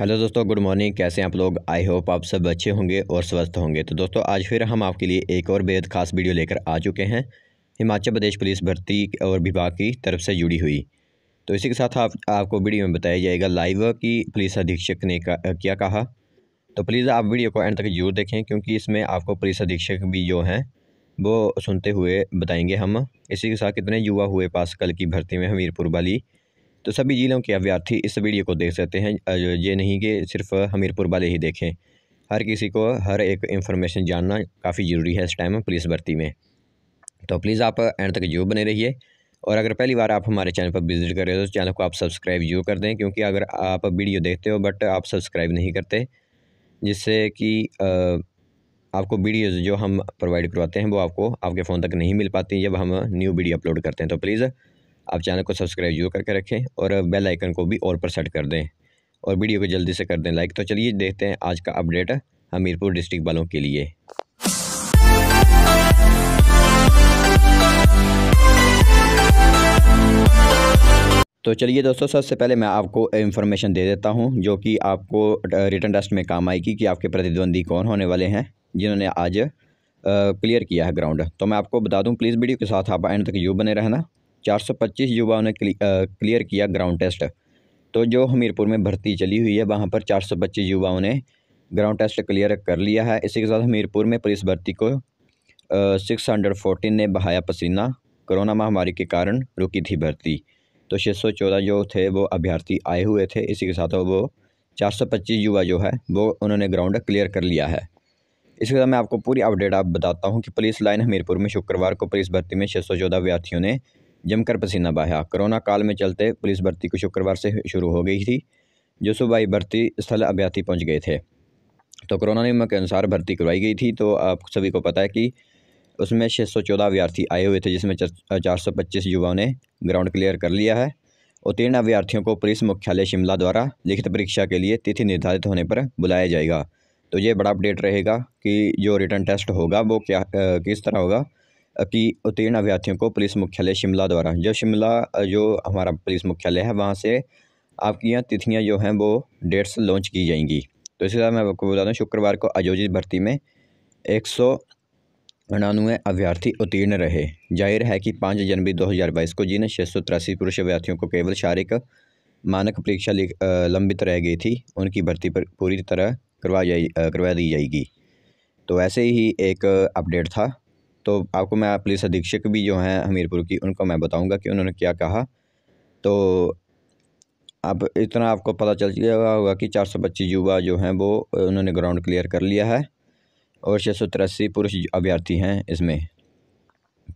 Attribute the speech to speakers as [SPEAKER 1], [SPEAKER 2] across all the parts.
[SPEAKER 1] hello दोस्तों good morning कैसे हैं आप लोग आई होप आप सब अच्छे होंगे और स्वस्थ होंगे तो दोस्तों आज फिर हम आपके लिए एक और बेहद खास वीडियो लेकर आ चुके हैं हिमाचल प्रदेश पुलिस भर्ती और विभाग की तरफ से जुड़ी हुई तो इसी के साथ आप आपको वीडियो में बताया जाएगा लाइव की पुलिस अधीक्षक ने का, क्या कहा तो प्लीज़ आप वीडियो को एंड तक जरूर देखें क्योंकि इसमें आपको पुलिस अधीक्षक भी जो हैं वो सुनते हुए बताएंगे हम इसी के साथ कितने युवा हुए पास कल की भर्ती में हमीरपुर वाली तो सभी ज़िलों के अभ्यर्थी इस वीडियो को देख सकते हैं ये नहीं कि सिर्फ हमीरपुर वाले ही देखें हर किसी को हर एक इन्फॉर्मेशन जानना काफ़ी ज़रूरी है इस टाइम पुलिस भर्ती में तो प्लीज़ आप एंड तक जो बने रहिए और अगर पहली बार आप हमारे चैनल पर विजिट कर रहे हो तो चैनल को आप सब्सक्राइब जो कर दें क्योंकि अगर आप वीडियो देखते हो बट आप सब्सक्राइब नहीं करते जिससे कि आपको वीडियोस जो हम प्रोवाइड करवाते हैं वो आपको आपके फ़ोन तक नहीं मिल पाती जब हम न्यू वीडियो अपलोड करते हैं तो प्लीज़ आप चैनल को सब्सक्राइब जरूर करके रखें और बेल आइकन को भी और पर सेट कर दें और वीडियो को जल्दी से कर दें लाइक तो चलिए देखते हैं आज का अपडेट हमीरपुर डिस्ट्रिक्ट वालों के लिए तो चलिए दोस्तों सबसे पहले मैं आपको इन्फॉर्मेशन दे देता हूं जो कि आपको रिटर्न टेस्ट में काम आएगी कि आपके प्रतिद्वंदी कौन होने वाले हैं जिन्होंने आज क्लियर किया है ग्राउंड तो मैं आपको बता दूं प्लीज़ वीडियो के साथ आप एंड तक यू बने रहना चार सौ पच्चीस युवाओं ने क्लियर किया ग्राउंड टेस्ट तो जो हमीरपुर में भर्ती चली हुई है वहाँ पर चार सौ पच्चीस युवाओं ने ग्राउंड टेस्ट क्लियर कर लिया है इसी के साथ हमीरपुर में पुलिस भर्ती को सिक्स हंड्रेड फोर्टीन ने बहाया पसीना कोरोना महामारी के कारण रुकी थी भर्ती तो छः सौ चौदह जो थे वो अभ्यर्थी आए हुए थे इसी के साथ वो चार सौ पच्चीस युवा जो है वो उन्होंने ग्राउंड क्लियर कर लिया है इसके साथ मैं आपको पूरी अपडेट आप बताता हूँ कि पुलिस लाइन हमीरपुर में शुक्रवार को पुलिस भर्ती में छः सौ चौदह अभ्यर्थियों ने जमकर पसीना बहाया कोरोना काल में चलते पुलिस भर्ती को शुक्रवार से शुरू हो गई थी जो सुबह भर्ती स्थल अभ्यर्थी पहुँच गए थे तो कोरोना नियमों के अनुसार भर्ती करवाई गई थी तो आप सभी को पता है कि उसमें छः सौ चौदह अभ्यार्थी आए हुए थे जिसमें चार सौ पच्चीस युवाओं ने ग्राउंड क्लियर कर लिया है उत्तीर्ण अभ्यर्थियों को पुलिस मुख्यालय शिमला द्वारा लिखित परीक्षा के लिए तिथि निर्धारित होने पर बुलाया जाएगा तो ये बड़ा अपडेट रहेगा कि जो रिटर्न टेस्ट होगा वो क्या किस तरह होगा की उत्तीर्ण अभ्यर्थियों को पुलिस मुख्यालय शिमला द्वारा जो शिमला जो हमारा पुलिस मुख्यालय है वहाँ से आपकी यहाँ तिथियाँ जो हैं वो डेट्स लॉन्च की जाएंगी तो इसी तरह मैं आपको बता दूँ शुक्रवार को आयोजित भर्ती में एक सौ अभ्यर्थी उत्तीर्ण रहे जाहिर है कि पाँच जनवरी दो हज़ार बाईस को जिन छः सौ तिरासी पुरुष अभ्यर्थियों को केवल शारीरिक मानक परीक्षा लंबित रह गई थी उनकी भर्ती पर पूरी तरह करवा जाए करवा दी जाएगी तो ऐसे ही एक अपडेट था तो आपको मैं पुलिस अधीक्षक भी जो हैं हमीरपुर की उनको मैं बताऊंगा कि उन्होंने क्या कहा तो अब इतना आपको पता चल गया होगा कि चार सौ पच्चीस युवा जो हैं वो उन्होंने ग्राउंड क्लियर कर लिया है और छः सौ तिरासी पुरुष अभ्यर्थी हैं इसमें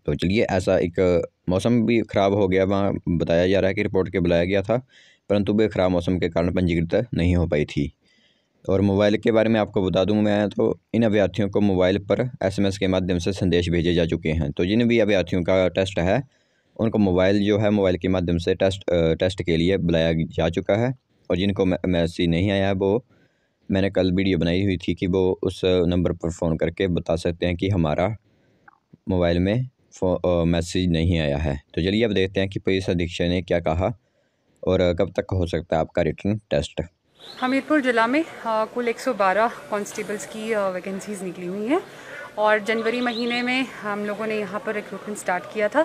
[SPEAKER 1] तो चलिए ऐसा एक मौसम भी ख़राब हो गया वहाँ बताया जा रहा है कि रिपोर्ट के बुलाया गया था परंतु वे ख़राब मौसम के कारण पंजीकृत नहीं हो पाई थी और मोबाइल के बारे में आपको बता दूँ मैं तो इन अभ्यर्थियों को मोबाइल पर एसएमएस के माध्यम से संदेश भेजे जा चुके हैं तो जिन भी अभ्यर्थियों का टेस्ट है उनको मोबाइल जो है मोबाइल के माध्यम से टेस्ट टेस्ट के लिए बुलाया जा चुका है और जिनको मैसेज नहीं आया है वो मैंने कल वीडियो बनाई हुई थी कि वो उस नंबर पर फ़ोन करके बता सकते हैं कि हमारा मोबाइल में मैसेज नहीं आया है तो चलिए अब देखते हैं कि पुलिस अधीक्षक ने क्या कहा और कब तक हो सकता है आपका रिटर्न टेस्ट
[SPEAKER 2] हमीरपुर ज़िला में आ, कुल 112 कांस्टेबल्स की वैकेंसीज़ निकली हुई हैं और जनवरी महीने में हम लोगों ने यहाँ पर रिक्रूटमेंट स्टार्ट किया था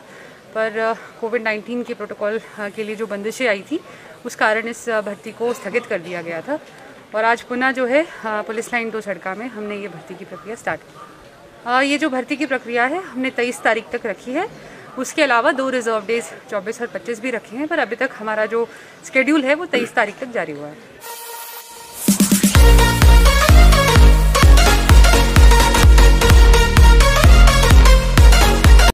[SPEAKER 2] पर कोविड 19 के प्रोटोकॉल के लिए जो बंदिशें आई थी उस कारण इस भर्ती को स्थगित कर दिया गया था और आज पुनः जो है पुलिस लाइन दो सड़का में हमने ये भर्ती की प्रक्रिया स्टार्ट की ये जो भर्ती की प्रक्रिया है हमने तेईस तारीख तक रखी है उसके अलावा दो रिजर्व डेज 24 और 25 भी रखे हैं पर अभी तक हमारा जो स्केड्यूल है वो 23 तारीख तक जारी हुआ है